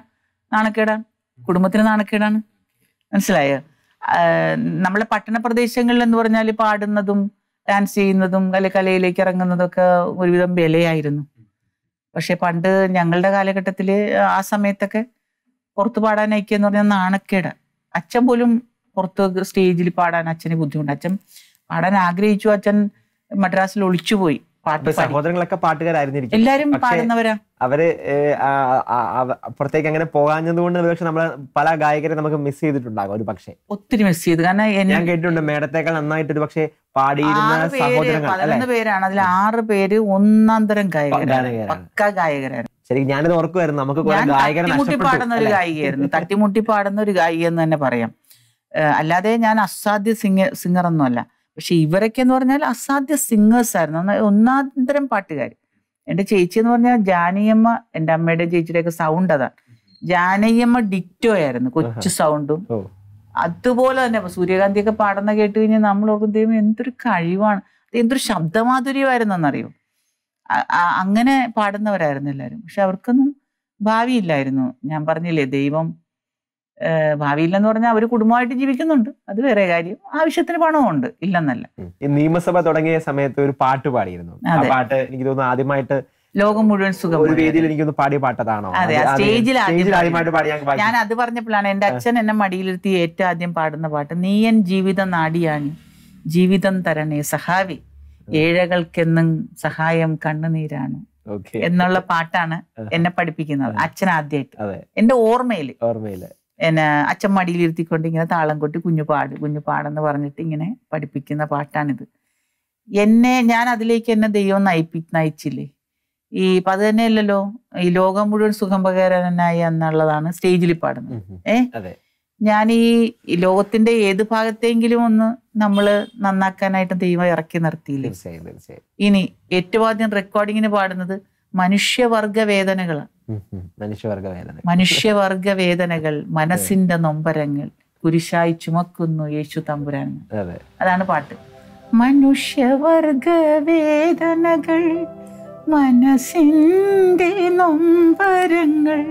നാണക്കേടാണ് കുടുംബത്തിന് നാണക്കേടാണ് മനസ്സിലായോ നമ്മളെ പട്ടണ പ്രദേശങ്ങളിൽ എന്ന് പറഞ്ഞാൽ പാടുന്നതും ഡാൻസ് ചെയ്യുന്നതും അല്ലെ കലയിലേക്ക് ഇറങ്ങുന്നതും ഒക്കെ ഒരുവിധം വിലയായിരുന്നു പക്ഷെ പണ്ട് ഞങ്ങളുടെ കാലഘട്ടത്തില് ആ സമയത്തൊക്കെ പുറത്ത് പാടാൻ അയക്കുക എന്ന് പറഞ്ഞാൽ നാണക്കേട് അച്ഛൻ പോലും പുറത്ത് സ്റ്റേജിൽ പാടാൻ അച്ഛന് ബുദ്ധിമുട്ട് അച്ഛൻ പാടാൻ ആഗ്രഹിച്ചു അച്ഛൻ മദ്രാസിൽ ഒളിച്ചുപോയി സഹോദരങ്ങളൊക്കെ പാട്ടുകാരായിരുന്നിരിക്കും എല്ലാരും പാടുന്നവരാ അവര് പുറത്തേക്ക് അങ്ങനെ പോകാഞ്ഞത് കൊണ്ട് ഒരുപക്ഷെ നമ്മളെ പല ഗായകരെ നമുക്ക് മിസ് ചെയ്തിട്ടുണ്ടാകും ഒരു പക്ഷേ ഒത്തിരി മിസ് ചെയ്ത് കാരണം ഞാൻ കേട്ടിട്ടുണ്ട് മേടത്തേക്കാൾ നന്നായിട്ട് ഒരു പക്ഷേ പാടിയിരുന്ന സഹോദരങ്ങൾ പേരാണ് അതിൽ ആറ് പേര് ഒന്നാം തരം ഗായകരായിരുന്നു ശരിക്കും ഞാനത് ഓർക്കുമായിരുന്നു നമുക്ക് തട്ടിമുട്ടി പാടുന്ന ഒരു ഗായികയായിരുന്നു തട്ടിമുട്ടി പാടുന്ന ഒരു ഗായിക എന്ന് തന്നെ പറയാം അല്ലാതെ ഞാൻ അസാധ്യ സിംഗർ സിംഗർ ഒന്നുമല്ല പക്ഷെ ഇവരൊക്കെ എന്ന് പറഞ്ഞാൽ അസാധ്യ സിംഗേഴ്സ് ആയിരുന്നു ഒന്നാന്തരം പാട്ടുകാർ എൻ്റെ ചേച്ചി എന്ന് പറഞ്ഞാൽ ജാനിയമ്മ എൻ്റെ അമ്മയുടെ ചേച്ചിയുടെ ഒക്കെ സൗണ്ട് അതാണ് ജാനയമ്മ ഡിറ്റോ ആയിരുന്നു കൊച്ചു സൗണ്ടും അതുപോലെ തന്നെ സൂര്യകാന്തി ഒക്കെ പാടുന്ന കേട്ട് കഴിഞ്ഞാൽ നമ്മൾ ഓർക്കും ദൈവം എന്തൊരു കഴിവാണ് എന്തൊരു ശബ്ദമാധുര്യമായിരുന്നു എന്നറിയോ അങ്ങനെ പാടുന്നവരായിരുന്നു എല്ലാവരും പക്ഷെ അവർക്കൊന്നും ഭാവിയില്ലായിരുന്നു ഞാൻ പറഞ്ഞില്ലേ ദൈവം ഭാവിയിൽ എന്ന് പറഞ്ഞാൽ അവർ കുടുംബമായിട്ട് ജീവിക്കുന്നുണ്ട് അത് വേറെ കാര്യം ആവശ്യത്തിന് പണമുണ്ട് ഇല്ലെന്നല്ല നിയമസഭ തുടങ്ങിയ സമയത്ത് ഒരു പാട്ട് പാടിയിരുന്നു പാട്ട് എനിക്ക് തോന്നുന്നു ആദ്യമായിട്ട് ലോകം മുഴുവൻ സുഖം ഒരു വേദിയിൽ എനിക്കൊന്ന് പാടിയ പാട്ടതാണോ അതെ സ്റ്റേജിൽ ഞാൻ അത് പറഞ്ഞപ്പോഴാണ് എന്റെ അച്ഛൻ എന്നെ മടിയിലിരുത്തി ഏറ്റവും ആദ്യം പാടുന്ന പാട്ട് നീയൻ ജീവിത നാടിയാണി ജീവിതം തരണേ സഹാവി ഏഴകൾക്കെന്നും സഹായം കണ്ണുനീരാണ് എന്നുള്ള പാട്ടാണ് എന്നെ പഠിപ്പിക്കുന്നത് അച്ഛൻ ആദ്യമായിട്ട് എന്റെ ഓർമ്മയില് ഓർമ്മയില് പിന്നെ അച്ഛമ്മടിയിലിരുത്തിക്കൊണ്ട് ഇങ്ങനെ താളം കൊട്ടി കുഞ്ഞു പാട് കുഞ്ഞു പാടെന്ന് പറഞ്ഞിട്ട് ഇങ്ങനെ പഠിപ്പിക്കുന്ന പാട്ടാണിത് എന്നെ ഞാൻ അതിലേക്ക് എന്നെ ദൈവം നയിപ്പി നയിച്ചില്ലേ ഈ ഇപ്പൊ അത് അല്ലല്ലോ ഈ ലോകം മുഴുവൻ സുഖം പകരനായി എന്നുള്ളതാണ് സ്റ്റേജിൽ പാടുന്നത് ഏ ഞാൻ ഈ ലോകത്തിന്റെ ഏത് ഭാഗത്തെങ്കിലും ഒന്ന് നമ്മൾ നന്നാക്കാനായിട്ട് ദൈവം ഇറക്കി നിർത്തിയില്ലേ ഇനി ഏറ്റവും ആദ്യം റെക്കോർഡിങ്ങിന് പാടുന്നത് മനുഷ്യവർഗ വേദനകളാണ് മനുഷ്യവർഗ വേദനകൾ മനസ്സിന്റെ നൊമ്പരങ്ങൾ കുരിശായി ചുമക്കുന്നു യേശു തമ്പുരാൻ അതാണ് പാട്ട് മനുഷ്യവർഗ വേദനകൾ മനസ്സിന്റെ നൊമ്പരങ്ങൾ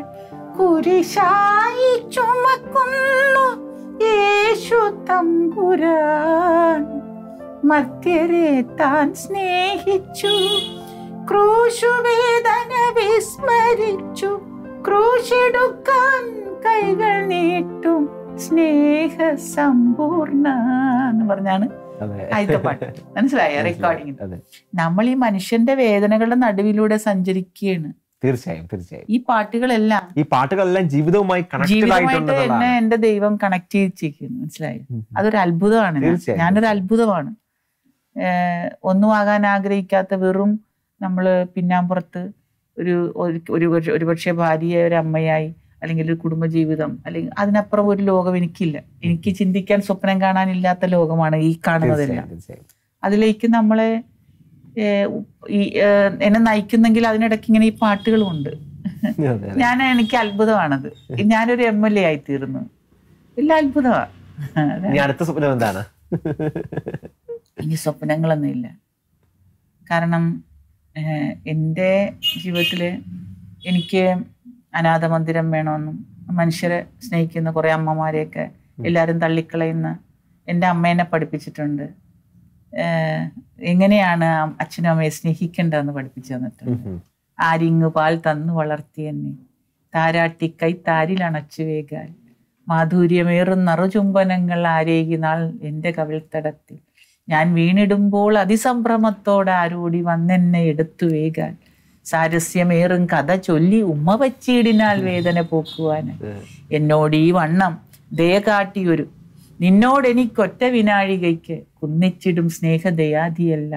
കുരിശായി ചുമക്കുന്നു യേശു തമ്പുരാൻ മധ്യരെ താൻ സ്നേഹിച്ചു ക്രൂശുവേദന വിസ്മരിച്ചു ക്രൂശെടുക്കാൻ കൈകൾ നീട്ടും സ്നേഹ സമ്പൂർണ എന്ന് പറഞ്ഞാണ് ആദ്യത്തെ റെക്കോർഡിംഗ് നമ്മൾ ഈ മനുഷ്യന്റെ വേദനകളുടെ നടുവിലൂടെ സഞ്ചരിക്കുകയാണ് തീർച്ചയായും തീർച്ചയായും ഈ പാട്ടുകളെല്ലാം ഈ പാട്ടുകളെല്ലാം ജീവിതവുമായി തന്നെ എന്റെ ദൈവം കണക്ട് ചെയ്തിരിക്കുന്നു മനസ്സിലായി അതൊരു അത്ഭുതമാണ് ഞാനൊരു അത്ഭുതമാണ് ഒന്നും ആകാൻ ആഗ്രഹിക്കാത്ത വെറും നമ്മൾ പിന്നാമ്പുറത്ത് ഒരു ഒരു ഒരുപക്ഷെ ഭാര്യയായ ഒരു അമ്മയായി അല്ലെങ്കിൽ ഒരു കുടുംബജീവിതം അല്ലെങ്കിൽ അതിനപ്പുറം ഒരു ലോകം എനിക്കില്ല എനിക്ക് ചിന്തിക്കാൻ സ്വപ്നം കാണാനില്ലാത്ത ലോകമാണ് ഈ കാണുന്നതെല്ലാം അതിലേക്ക് നമ്മളെ ഈ എന്നെ നയിക്കുന്നെങ്കിൽ അതിനിടയ്ക്ക് ഇങ്ങനെ ഈ പാട്ടുകളുമുണ്ട് ഞാൻ എനിക്ക് അത്ഭുതമാണത് ഞാനൊരു എം എൽ എ ആയി തീർന്നു എല്ലാം അത്ഭുതമാണ് അടുത്ത സ്വപ്നം എന്താണ് ഇനി സ്വപ്നങ്ങളൊന്നും ഇല്ല കാരണം എൻ്റെ ജീവിതത്തിൽ എനിക്ക് അനാഥ മന്ദിരം വേണമെന്നും മനുഷ്യരെ സ്നേഹിക്കുന്ന കുറേ അമ്മമാരെയൊക്കെ എല്ലാവരും തള്ളിക്കളയുന്ന എൻ്റെ അമ്മേനെ പഠിപ്പിച്ചിട്ടുണ്ട് എങ്ങനെയാണ് അച്ഛനും അമ്മയെ സ്നേഹിക്കേണ്ടതെന്ന് പഠിപ്പിച്ചു തന്നിട്ടുണ്ട് ആരിങ്ങ് പാൽ തന്നു വളർത്തി എന്നെ താരാട്ടി കൈ താരിൽ അണച്ചു വേഗാൽ മാധുര്യമേറും നറുചുംബനങ്ങൾ ആരേകിനാൾ എൻ്റെ കവിൾ തടത്തി ഞാൻ വീണിടുമ്പോൾ അതിസംഭ്രമത്തോടെ ആരോടി വന്നെന്നെ എടുത്തു വേഗാൻ സാരസ്യമേറും കഥ ചൊല്ലി ഉമ്മ വച്ചിടിനാൽ വേദന പോക്കുവാൻ എന്നോട് ഈ വണ്ണം ദയ കാട്ടിയൊരു നിന്നോടെനിക്കൊറ്റ വിനാഴികയ്ക്ക് കുന്നിച്ചിടും സ്നേഹദയാദിയല്ല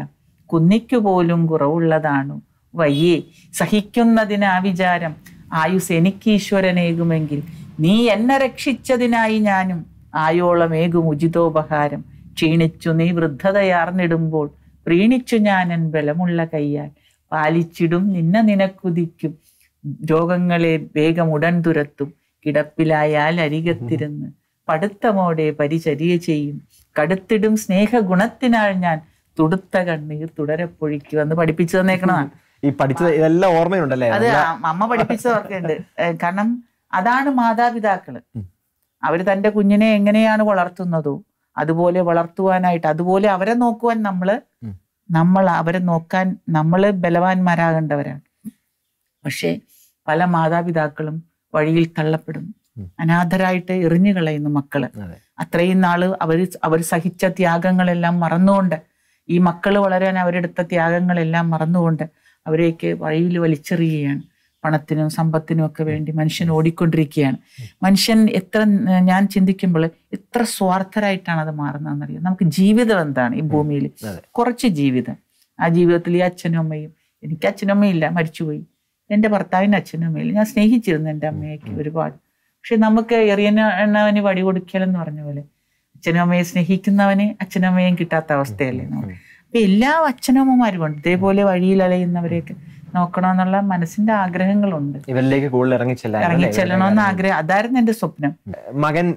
കുന്നിക്കുപോലും കുറവുള്ളതാണു വയ്യേ സഹിക്കുന്നതിനാ വിചാരം ആയുസ് എനിക്ക് ഈശ്വരനേകുമെങ്കിൽ നീ എന്നെ രക്ഷിച്ചതിനായി ഞാനും ആയോളമേകും ഉചിതോപഹാരം ക്ഷീണിച്ചു നീ വൃദ്ധതയാർന്നിടുമ്പോൾ പ്രീണിച്ചു ഞാനൻ ബലമുള്ള കയ്യാൽ പാലിച്ചിടും നിന്നെ നിനക്കുതിക്കും രോഗങ്ങളെ വേഗം ഉടൻ തുരത്തും കിടപ്പിലായാൽ അരികത്തിരുന്ന് പടുത്തമോടെ പരിചര്യ ചെയ്യും കടുത്തിടും സ്നേഹഗുണത്തിനാൾ ഞാൻ തുടുത്ത കണ്ണീർ തുടരെ പൊഴിക്കുമെന്ന് പഠിപ്പിച്ചു തന്നേക്കണതാണ് ഈ പഠിച്ചത് ഇതെല്ലാം ഓർമ്മയുണ്ടല്ലേ അത് അമ്മ പഠിപ്പിച്ചതൊക്കെയുണ്ട് കാരണം അതാണ് മാതാപിതാക്കള് അവര് തന്റെ കുഞ്ഞിനെ എങ്ങനെയാണ് വളർത്തുന്നതോ അതുപോലെ വളർത്തുവാനായിട്ട് അതുപോലെ അവരെ നോക്കുവാൻ നമ്മൾ നമ്മൾ അവരെ നോക്കാൻ നമ്മൾ ബലവാന്മാരാകേണ്ടവരാണ് പക്ഷേ പല മാതാപിതാക്കളും വഴിയിൽ തള്ളപ്പെടുന്നു അനാഥരായിട്ട് എറിഞ്ഞു കളയുന്നു മക്കള് അത്രയും നാള് അവര് അവർ സഹിച്ച ത്യാഗങ്ങളെല്ലാം മറന്നുകൊണ്ട് ഈ മക്കള് വളരാൻ അവരെടുത്ത ത്യാഗങ്ങളെല്ലാം മറന്നുകൊണ്ട് അവരെയൊക്കെ വഴിയിൽ വലിച്ചെറിയുകയാണ് പണത്തിനും സമ്പത്തിനും ഒക്കെ വേണ്ടി മനുഷ്യൻ ഓടിക്കൊണ്ടിരിക്കുകയാണ് മനുഷ്യൻ എത്ര ഞാൻ ചിന്തിക്കുമ്പോൾ എത്ര സ്വാർത്ഥരായിട്ടാണ് അത് മാറുന്നതെന്നറിയാം നമുക്ക് ജീവിതം എന്താണ് ഈ ഭൂമിയിൽ കുറച്ച് ജീവിതം ആ ജീവിതത്തിൽ ഈ അച്ഛനും അമ്മയും എനിക്ക് അച്ഛനും അമ്മയില്ല മരിച്ചുപോയി എൻ്റെ ഭർത്താവിന് അച്ഛനും അമ്മയില്ല ഞാൻ സ്നേഹിച്ചിരുന്നു എൻ്റെ അമ്മയൊക്കെ ഒരുപാട് പക്ഷെ നമുക്ക് എറിയനവന് വടി കൊടുക്കലെന്ന് പറഞ്ഞ പോലെ അച്ഛനും അമ്മയെ സ്നേഹിക്കുന്നവന് അച്ഛനും അമ്മയും കിട്ടാത്ത അവസ്ഥയല്ലേ അപ്പൊ എല്ലാ അച്ഛനമ്മമാരും ഉണ്ട് ഇതേപോലെ വഴിയിൽ അലയുന്നവരെയൊക്കെ നോക്കണമെന്നുള്ള മനസ്സിന്റെ ആഗ്രഹങ്ങളുണ്ട് ഇവരിലേക്ക് കൂടുതൽ ഇറങ്ങി ഇറങ്ങിച്ചെല്ലണമെന്ന് ആഗ്രഹം അതായിരുന്നു എന്റെ സ്വപ്നം മകൻ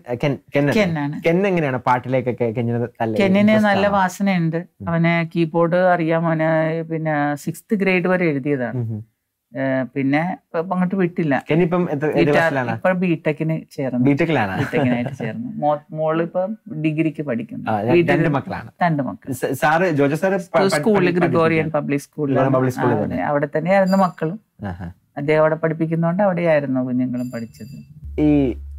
കെന്നാണ് എങ്ങനെയാണ് പാട്ടിലേക്കൊക്കെ കെന്നിന് നല്ല വാസനയുണ്ട് അവന് കീബോർഡ് അറിയാം അവന് പിന്നെ സിക്സ് ഗ്രേഡ് വരെ എഴുതിയതാണ് പിന്നെ അങ്ങോട്ട് വിട്ടില്ല ഇപ്പം ബിടെക്കിന് ചേർന്നു ബിടെക്കിലാണ് ബിടെക്കിനായിട്ട് ചേർന്നു മോള് ഇപ്പൊ ഡിഗ്രിക്ക് പഠിക്കുന്നു രണ്ട് മക്കളാണ് രണ്ട് മക്കൾ സാറ് ജോജ സാറ് സ്കൂളിൽ ഗ്രിഗോറിയൻ പബ്ലിക് സ്കൂളിൽ അവിടെ തന്നെയായിരുന്നു മക്കളും അദ്ദേഹം അവിടെ പഠിപ്പിക്കുന്നോണ്ട് അവിടെയായിരുന്നു കുഞ്ഞുങ്ങളും പഠിച്ചത് ഈ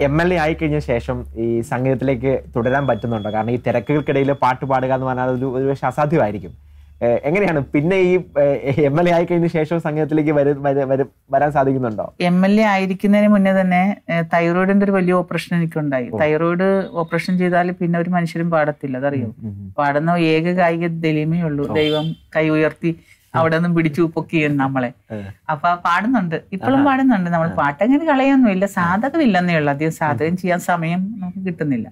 എം എൽ എ ആയി കഴിഞ്ഞ ശേഷം ഈ സംഗീതത്തിലേക്ക് തുടരാൻ പറ്റുന്നുണ്ടോ കാരണം ഈ തിരക്കുകൾക്കിടയിൽ പാട്ട് പാടുക എന്ന് പറഞ്ഞാൽ ഒരു പക്ഷെ അസാധ്യമായിരിക്കും എങ്ങനെയാണ് പിന്നെ ഈ എം എൽ എ ആയി കഴിഞ്ഞ ശേഷം സംഗീതത്തിലേക്ക് വരാൻ സാധിക്കുന്നുണ്ടോ എം എൽ എ ആയിരിക്കുന്നതിന് മുന്നേ തന്നെ തൈറോയിഡിന്റെ ഒരു വലിയ ഓപ്പറേഷൻ എനിക്ക് ഉണ്ടായി തൈറോയിഡ് ഓപ്പറേഷൻ ചെയ്താൽ പിന്നെ ഒരു മനുഷ്യരും പാടത്തില്ല അതറിയോ പാടുന്ന ഏക കായിക ദലീമേ ഉള്ളൂ ദൈവം കൈ ഉയർത്തി അവിടെ നിന്നും പിടിച്ചു പൊക്കി നമ്മളെ അപ്പൊ പാടുന്നുണ്ട് ഇപ്പോഴും പാടുന്നുണ്ട് നമ്മൾ പാട്ടങ്ങനെ കളയൊന്നുമില്ല സാധകമില്ലെന്നേ ഉള്ളൂ അധികം സാധകം ചെയ്യാൻ സമയം നമുക്ക് കിട്ടുന്നില്ല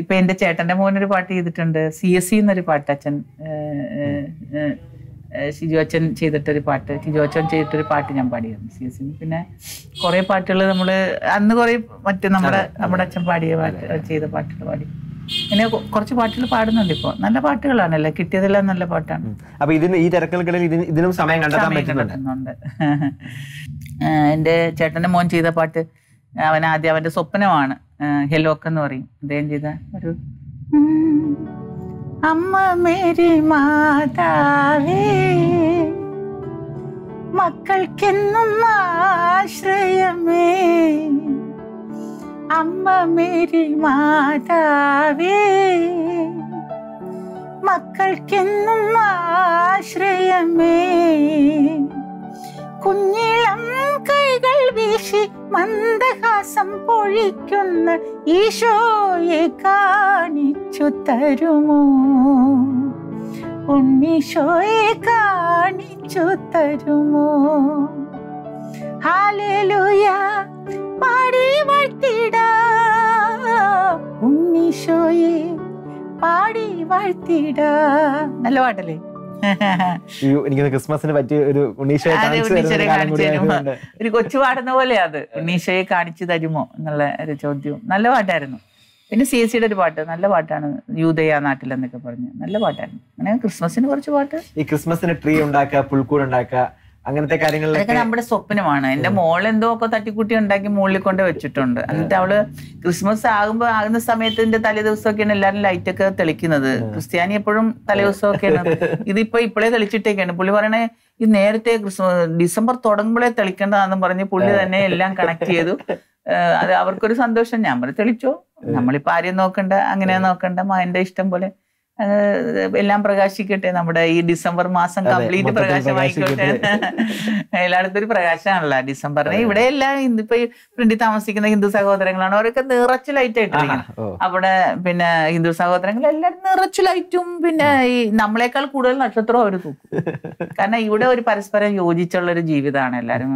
ഇപ്പൊ എന്റെ ചേട്ടന്റെ മോനൊരു പാട്ട് ചെയ്തിട്ടുണ്ട് സി എസ് സി എന്നൊരു പാട്ട് അച്ഛൻ ഷിജു അച്ഛൻ ചെയ്തിട്ടൊരു പാട്ട് ഷിജു അച്ഛൻ ചെയ്തിട്ടൊരു പാട്ട് ഞാൻ പാടിയിരുന്നു സി എസ് സി പിന്നെ കുറെ പാട്ടുകൾ നമ്മൾ അന്ന് കുറെ മറ്റു നമ്മുടെ നമ്മുടെ അച്ഛൻ പാടിയ പാട്ട് ചെയ്ത പാട്ടുകൾ പാടി പിന്നെ കുറച്ച് പാട്ടുകൾ പാടുന്നുണ്ട് ഇപ്പോ നല്ല പാട്ടുകളാണല്ലേ കിട്ടിയതെല്ലാം നല്ല പാട്ടാണ് ഇതിന് ഈ ഇതിനും സമയം കണ്ടെത്താൻ പറ്റുന്നുണ്ട് എന്റെ ചേട്ടന്റെ മോൻ ചെയ്ത പാട്ട് അവൻ ആദ്യം അവന്റെ സ്വപ്നമാണ് ഹെലോക്ക് എന്ന് പറയും അദ്ദേഹം ചെയ്ത ഒരു അമ്മ മേരി മാതാവേ മക്കൾക്കെന്നും ആശ്രയമേ അമ്മ മേരി മാതാവേ മക്കൾക്കെന്നും ആശ്രയമേ കുഞ്ഞിളം വീശി മന്ദഹാസം പൊഴിക്കുന്ന ഈശോയെ കാണിച്ചു തരുമോ ഉണ്ണീശോയെ കാണിച്ചു തരുമോ ഹാലലുയ പാടി വാഴ്ത്തിട ഉണ്ണീശോയെ പാടി വാഴ്ത്തിട നല്ല പാട്ടല്ലേ എനിക്ക് ക്രിസ്മസിന് പറ്റിയ ഒരു ഉണ്ണീശോയെ ഒരു കൊച്ചു പാടുന്ന പോലെ അത് ഉണ്ണീശോയെ കാണിച്ചു തരുമോ എന്നുള്ള ഒരു ചോദ്യം നല്ല പാട്ടായിരുന്നു പിന്നെ സി എസ് സിയുടെ ഒരു പാട്ട് നല്ല പാട്ടാണ് യൂതയ നാട്ടിൽ എന്നൊക്കെ പറഞ്ഞ് നല്ല പാട്ടായിരുന്നു അങ്ങനെ ക്രിസ്മസിന് കുറച്ച് പാട്ട് ഈ ക്രിസ്മസിന് ട്രീ ഉണ്ടാക്കുക പുൽക്കൂട് ഉണ്ടാക്കുക അങ്ങനത്തെ കാര്യങ്ങളിലൊക്കെ നമ്മുടെ സ്വപ്നമാണ് എന്റെ മോൾ എന്തോ ഒക്കെ തട്ടിക്കുട്ടി ഉണ്ടാക്കി മുകളിൽ കൊണ്ട് വെച്ചിട്ടുണ്ട് എന്നിട്ട് അവള് ക്രിസ്മസ് ആകുമ്പോൾ ആകുന്ന സമയത്തിന്റെ തലേ ദിവസമൊക്കെയാണ് എല്ലാരും ലൈറ്റ് ഒക്കെ തെളിക്കുന്നത് ക്രിസ്ത്യാനി എപ്പോഴും തലേ ഒക്കെയാണ് ഇതിപ്പോ ഇപ്പോഴേ തെളിച്ചിട്ടേക്കാണ് പുള്ളി പറയണേ ഈ നേരത്തെ ക്രിസ്മസ് ഡിസംബർ തുടങ്ങുമ്പോഴേ തെളിക്കേണ്ടതാണെന്ന് പറഞ്ഞ് പുള്ളി തന്നെ എല്ലാം കണക്ട് ചെയ്തു അത് അവർക്കൊരു സന്തോഷം ഞാൻ പറഞ്ഞു തെളിച്ചോ നമ്മളിപ്പോ ആരെയും നോക്കണ്ട അങ്ങനെ നോക്കണ്ട മകന്റെ ഇഷ്ടം പോലെ എല്ലാം പ്രകാശിക്കട്ടെ നമ്മുടെ ഈ ഡിസംബർ മാസം കംപ്ലീറ്റ് പ്രകാശമായിക്കോട്ടെ എല്ലായിടത്തും ഒരു പ്രകാശമാണല്ലോ ഡിസംബറിന് ഇവിടെ എല്ലാം ഇന്നിപ്പോ പ്രിന്റി താമസിക്കുന്ന ഹിന്ദു സഹോദരങ്ങളാണ് അവരൊക്കെ നിറച്ച് ലൈറ്റ് ആയിട്ടിരിക്കുന്നത് അവിടെ പിന്നെ ഹിന്ദു സഹോദരങ്ങൾ എല്ലാവരും നിറച്ച് ലൈറ്റും പിന്നെ ഈ നമ്മളെക്കാൾ കൂടുതൽ നക്ഷത്രം അവർ തൂക്കും കാരണം ഇവിടെ ഒരു പരസ്പരം യോജിച്ചുള്ള ഒരു ജീവിതമാണ് എല്ലാരും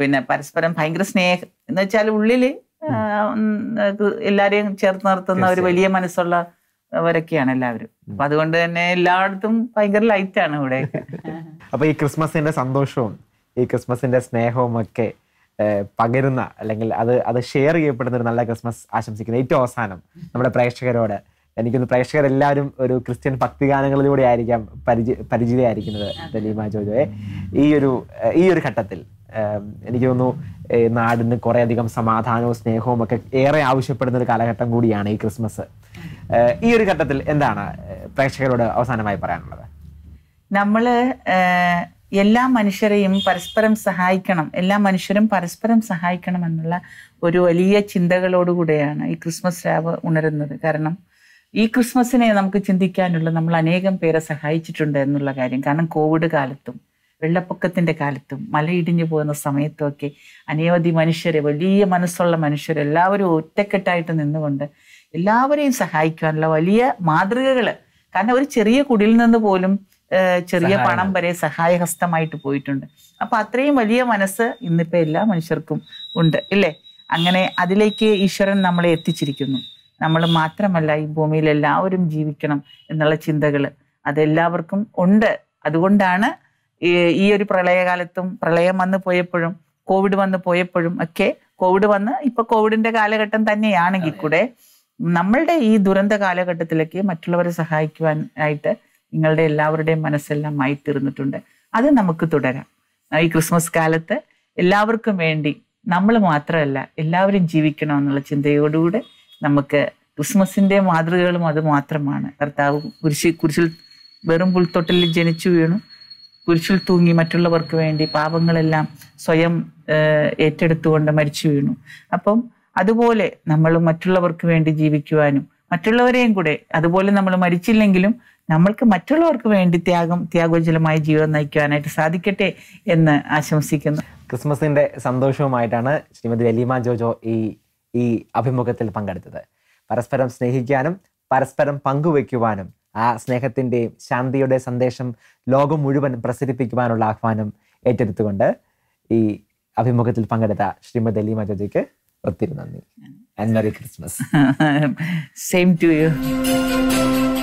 പിന്നെ പരസ്പരം ഭയങ്കര സ്നേഹം എന്ന് വെച്ചാൽ ഉള്ളില് എല്ലാരെയും ചേർത്ത് നിർത്തുന്ന ഒരു വലിയ മനസ്സുള്ള വരൊക്കെയാണ് എല്ലാവരും അപ്പൊ അതുകൊണ്ട് തന്നെ എല്ലായിടത്തും ഭയങ്കര ലൈറ്റ് ആണ് ഇവിടെ അപ്പൊ ഈ ക്രിസ്മസിന്റെ സന്തോഷവും ഈ ക്രിസ്മസിന്റെ സ്നേഹവും ഒക്കെ പകരുന്ന അല്ലെങ്കിൽ അത് അത് ഷെയർ ചെയ്യപ്പെടുന്ന ഒരു നല്ല ക്രിസ്മസ് ആശംസിക്കുന്ന ഏറ്റവും അവസാനം നമ്മുടെ പ്രേക്ഷകരോട് എനിക്കൊന്ന് പ്രേക്ഷകരെല്ലാവരും ഒരു ക്രിസ്ത്യൻ ഭക്തിഗാനങ്ങളിലൂടെ ആയിരിക്കാം പരിചയ പരിചിതയായിരിക്കുന്നത് ദലീമ ജോജോയെ ഈ ഒരു ഈ ഒരു ഘട്ടത്തിൽ എനിക്ക് തോന്നുന്നു നാടിന് കുറേയധികം സമാധാനവും സ്നേഹവും ഒക്കെ ഏറെ ആവശ്യപ്പെടുന്ന ഒരു കാലഘട്ടം കൂടിയാണ് ഈ ക്രിസ്മസ് ഈ ഒരു ഘട്ടത്തിൽ എന്താണ് പ്രേക്ഷകരോട് അവസാനമായി പറയാനുള്ളത് നമ്മൾ എല്ലാ മനുഷ്യരെയും പരസ്പരം സഹായിക്കണം എല്ലാ മനുഷ്യരും പരസ്പരം സഹായിക്കണം എന്നുള്ള ഒരു വലിയ ചിന്തകളോടുകൂടെയാണ് ഈ ക്രിസ്മസ് രാവ് ഉണരുന്നത് കാരണം ഈ ക്രിസ്മസിനെ നമുക്ക് ചിന്തിക്കാനുള്ള നമ്മൾ അനേകം പേരെ സഹായിച്ചിട്ടുണ്ട് എന്നുള്ള കാര്യം കാരണം കോവിഡ് കാലത്തും വെള്ളപ്പൊക്കത്തിൻ്റെ കാലത്തും മലയിടിഞ്ഞു പോകുന്ന ഒക്കെ അനവധി മനുഷ്യരെ വലിയ മനസ്സുള്ള മനുഷ്യരെല്ലാവരും ഒറ്റക്കെട്ടായിട്ട് നിന്നുകൊണ്ട് എല്ലാവരെയും സഹായിക്കാനുള്ള വലിയ മാതൃകകൾ കാരണം ഒരു ചെറിയ കുടിയിൽ നിന്ന് പോലും ചെറിയ പണം വരെ സഹായഹസ്തമായിട്ട് പോയിട്ടുണ്ട് അപ്പൊ അത്രയും വലിയ മനസ്സ് ഇന്നിപ്പോ എല്ലാ മനുഷ്യർക്കും ഉണ്ട് ഇല്ലേ അങ്ങനെ അതിലേക്ക് ഈശ്വരൻ നമ്മളെ എത്തിച്ചിരിക്കുന്നു നമ്മൾ മാത്രമല്ല ഈ ഭൂമിയിൽ എല്ലാവരും ജീവിക്കണം എന്നുള്ള ചിന്തകൾ അതെല്ലാവർക്കും ഉണ്ട് അതുകൊണ്ടാണ് ഈ ഒരു പ്രളയകാലത്തും പ്രളയം വന്ന് പോയപ്പോഴും കോവിഡ് വന്ന് പോയപ്പോഴും ഒക്കെ കോവിഡ് വന്ന് ഇപ്പൊ കോവിഡിന്റെ കാലഘട്ടം തന്നെയാണെങ്കിൽ കൂടെ നമ്മളുടെ ഈ ദുരന്ത കാലഘട്ടത്തിലേക്ക് മറ്റുള്ളവരെ സഹായിക്കുവാൻ ആയിട്ട് നിങ്ങളുടെ എല്ലാവരുടെയും മനസ്സെല്ലാം തീർന്നിട്ടുണ്ട് അത് നമുക്ക് തുടരാം ഈ ക്രിസ്മസ് കാലത്ത് എല്ലാവർക്കും വേണ്ടി നമ്മൾ മാത്രമല്ല എല്ലാവരും ജീവിക്കണം എന്നുള്ള ചിന്തയോടുകൂടെ നമുക്ക് ക്രിസ്മസിൻ്റെ മാതൃകകളും അത് മാത്രമാണ് കർത്താവ് കുരിശി കുരിശിൽ വെറും പുൽത്തൊട്ടലിൽ ജനിച്ചു വീണു കുരിശിൽ തൂങ്ങി മറ്റുള്ളവർക്ക് വേണ്ടി പാപങ്ങളെല്ലാം സ്വയം ഏറ്റെടുത്തുകൊണ്ട് മരിച്ചു വീണു അപ്പം അതുപോലെ നമ്മൾ മറ്റുള്ളവർക്ക് വേണ്ടി ജീവിക്കുവാനും മറ്റുള്ളവരെയും കൂടെ അതുപോലെ നമ്മൾ മരിച്ചില്ലെങ്കിലും നമ്മൾക്ക് മറ്റുള്ളവർക്ക് വേണ്ടി ത്യാഗം ത്യാഗോജ്വലമായ ജീവിതം നയിക്കുവാനായിട്ട് സാധിക്കട്ടെ എന്ന് ആശംസിക്കുന്നു ക്രിസ്മസിന്റെ സന്തോഷവുമായിട്ടാണ് ശ്രീമതി അലീമ ജോജോ ഈ ഈ അഭിമുഖത്തിൽ പങ്കെടുത്തത് പരസ്പരം സ്നേഹിക്കാനും പരസ്പരം പങ്കുവെക്കുവാനും ആ സ്നേഹത്തിൻ്റെയും ശാന്തിയുടെ സന്ദേശം ലോകം മുഴുവൻ പ്രസരിപ്പിക്കുവാനുള്ള ആഹ്വാനം ഏറ്റെടുത്തുകൊണ്ട് ഈ അഭിമുഖത്തിൽ പങ്കെടുത്ത ശ്രീമതി അലീമ ജോജിക്ക് ഒത്തിരി നന്ദി and merry Christmas same to U